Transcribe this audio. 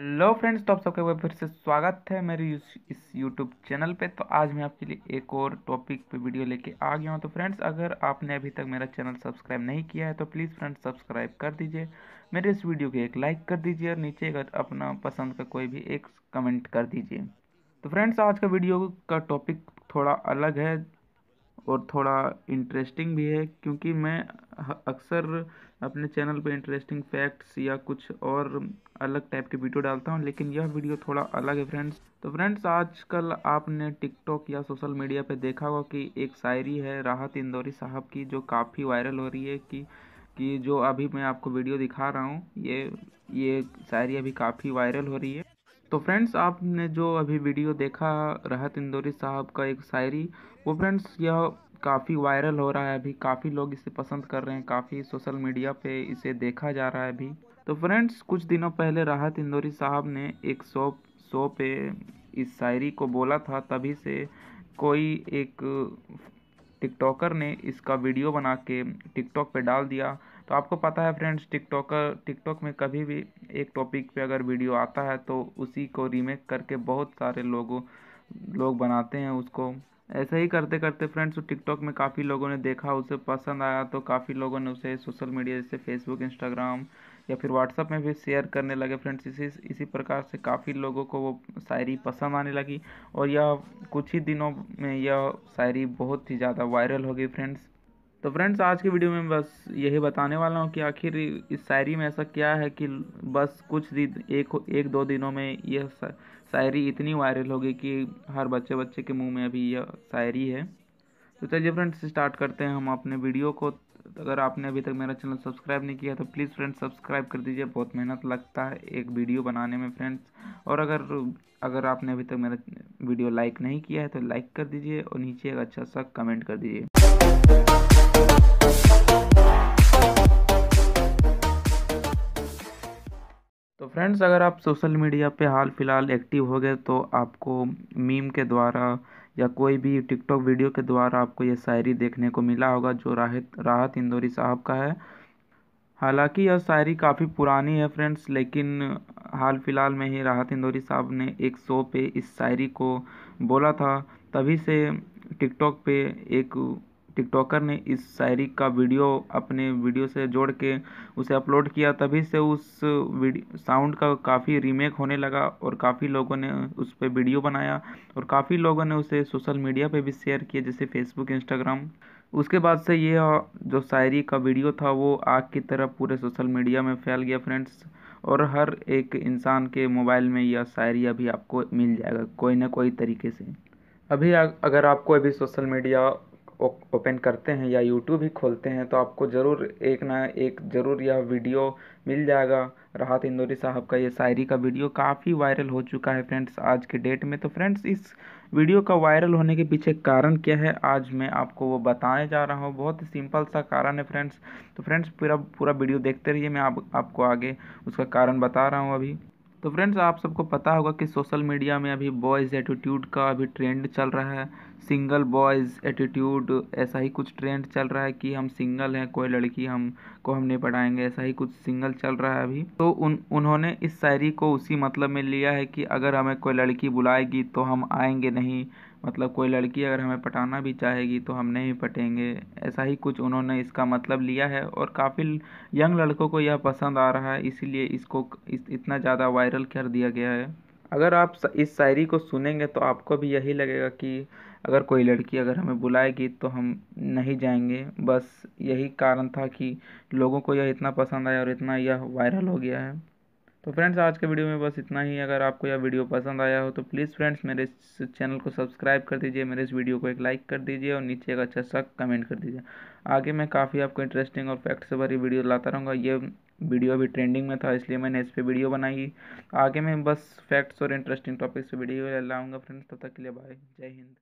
hello friends तो आप सबके वे फिर से स्वागत है मेरी इस यूट्यूब चैनल पे तो आज मैं आपके लिए एक और टॉपिक पे वीडियो लेके आ गया हूँ तो फ्रेंड्स अगर आपने अभी तक मेरा चैनल सब्सक्राइब नहीं किया है तो प्लीज़ फ्रेंड्स सब्सक्राइब कर दीजिए मेरे इस वीडियो को एक लाइक कर दीजिए और नीचे अपना पसंद का कोई भी एक कमेंट कर दीजिए तो फ्रेंड्स आज का वीडियो का टॉपिक थोड़ा अलग है और थोड़ा इंटरेस्टिंग भी है क्योंकि मैं अक्सर अपने चैनल पे इंटरेस्टिंग फैक्ट्स या कुछ और अलग टाइप के वीडियो डालता हूँ लेकिन यह वीडियो थोड़ा अलग है फ्रेंड्स तो फ्रेंड्स आजकल आपने टिकटॉक या सोशल मीडिया पे देखा होगा कि एक शायरी है राहत इंदौरी साहब की जो काफ़ी वायरल हो रही है कि कि जो अभी मैं आपको वीडियो दिखा रहा हूँ ये ये शायरी अभी काफ़ी वायरल हो रही है तो फ्रेंड्स आपने जो अभी वीडियो देखा राहत इंदौरी साहब का एक शायरी वो फ्रेंड्स यह काफ़ी वायरल हो रहा है अभी काफ़ी लोग इसे पसंद कर रहे हैं काफ़ी सोशल मीडिया पे इसे देखा जा रहा है अभी तो फ्रेंड्स कुछ दिनों पहले राहत इंदौरी साहब ने एक शो शो पे इस शायरी को बोला था तभी से कोई एक टिकटॉकर ने इसका वीडियो बना के टिकटॉक पे डाल दिया तो आपको पता है फ्रेंड्स टिकटॉकर टिकटॉक में कभी भी एक टॉपिक पे अगर वीडियो आता है तो उसी को रीमेक करके बहुत सारे लोगों लोग बनाते हैं उसको ऐसे ही करते करते फ्रेंड्स टिकटॉक में काफ़ी लोगों ने देखा उसे पसंद आया तो काफ़ी लोगों ने उसे सोशल मीडिया जैसे फेसबुक इंस्टाग्राम या फिर व्हाट्सअप में भी शेयर करने लगे फ्रेंड्स इसी इसी प्रकार से काफ़ी लोगों को वो शायरी पसंद आने लगी और यह कुछ ही दिनों में यह शायरी बहुत ही ज़्यादा वायरल हो गई फ्रेंड्स तो फ्रेंड्स आज की वीडियो में बस यही बताने वाला हूँ कि आखिर इस शायरी में ऐसा क्या है कि बस कुछ दिन एक एक दो दिनों में यह शायरी इतनी वायरल होगी कि हर बच्चे बच्चे के मुंह में अभी यह शायरी है तो चलिए फ्रेंड्स स्टार्ट करते हैं हम अपने वीडियो को अगर आपने अभी तक मेरा चैनल सब्सक्राइब नहीं किया तो प्लीज़ फ्रेंड्स सब्सक्राइब कर दीजिए बहुत मेहनत लगता है एक वीडियो बनाने में फ्रेंड्स और अगर अगर आपने अभी तक मेरा वीडियो लाइक नहीं किया है तो लाइक कर दीजिए और नीचे एक अच्छा सा कमेंट कर दीजिए फ्रेंड्स अगर आप सोशल मीडिया पे हाल फिलहाल एक्टिव हो गए तो आपको मीम के द्वारा या कोई भी टिकटॉक वीडियो के द्वारा आपको ये शायरी देखने को मिला होगा जो राहत राहत इंदौरी साहब का है हालांकि यह शायरी काफ़ी पुरानी है फ्रेंड्स लेकिन हाल फिलहाल में ही राहत इंदौरी साहब ने एक शो पे इस शायरी को बोला था तभी से टिकटॉक पे एक टिकटॉकर ने इस शायरी का वीडियो अपने वीडियो से जोड़ के उसे अपलोड किया तभी से उस वीडियो साउंड का काफ़ी रीमेक होने लगा और काफ़ी लोगों ने उस पर वीडियो बनाया और काफ़ी लोगों ने उसे सोशल मीडिया पे भी शेयर किया जैसे फेसबुक इंस्टाग्राम उसके बाद से यह जो शायरी का वीडियो था वो आग की तरह पूरे सोशल मीडिया में फैल गया फ्रेंड्स और हर एक इंसान के मोबाइल में यह शायरी अभी आपको मिल जाएगा कोई ना कोई तरीके से अभी अगर आपको अभी सोशल मीडिया ओपन करते हैं या यूट्यूब ही खोलते हैं तो आपको ज़रूर एक ना एक ज़रूर यह वीडियो मिल जाएगा राहत इंदौरी साहब का ये शायरी का वीडियो काफ़ी वायरल हो चुका है फ्रेंड्स आज के डेट में तो फ्रेंड्स इस वीडियो का वायरल होने के पीछे कारण क्या है आज मैं आपको वो बताने जा रहा हूँ बहुत ही सिंपल सा कारण है फ्रेंड्स तो फ्रेंड्स पूरा पूरा वीडियो देखते रहिए मैं आप, आपको आगे उसका कारण बता रहा हूँ अभी तो फ्रेंड्स आप सबको पता होगा कि सोशल मीडिया में अभी बॉयज़ एटीट्यूड का अभी ट्रेंड चल रहा है सिंगल बॉयज़ एटीट्यूड ऐसा ही कुछ ट्रेंड चल रहा है कि हम सिंगल हैं कोई लड़की हम को हम नहीं पढ़ाएंगे ऐसा ही कुछ सिंगल चल रहा है अभी तो उन उन्होंने इस शायरी को उसी मतलब में लिया है कि अगर हमें कोई लड़की बुलाएगी तो हम आएंगे नहीं मतलब कोई लड़की अगर हमें पटाना भी चाहेगी तो हम नहीं पटेंगे ऐसा ही कुछ उन्होंने इसका मतलब लिया है और काफ़ी यंग लड़कों को यह पसंद आ रहा है इसीलिए इसको इस, इतना ज़्यादा वायरल कर दिया गया है अगर आप इस शायरी को सुनेंगे तो आपको भी यही लगेगा कि अगर कोई लड़की अगर हमें बुलाएगी तो हम नहीं जाएंगे बस यही कारण था कि लोगों को यह इतना पसंद आया और इतना यह वायरल हो गया है तो फ्रेंड्स आज के वीडियो में बस इतना ही अगर आपको यह वीडियो पसंद आया हो तो प्लीज़ फ्रेंड्स मेरे इस चैनल को सब्सक्राइब कर दीजिए मेरे इस वीडियो को एक लाइक कर दीजिए और नीचे एक अच्छा सा कमेंट कर दीजिए आगे मैं काफ़ी आपको इंटरेस्टिंग और फैक्ट से भरी वीडियो लाता रहूँगा ये वीडियो अभी ट्रेंडिंग में था इसलिए मैंने इस पर वीडियो बनाई आगे मैं बस फैक्ट्स और इंटरेस्टिंग टॉपिक्स पर वीडियो लाऊँगा फ्रेंड्स तब तक के लिए बाय जय हिंद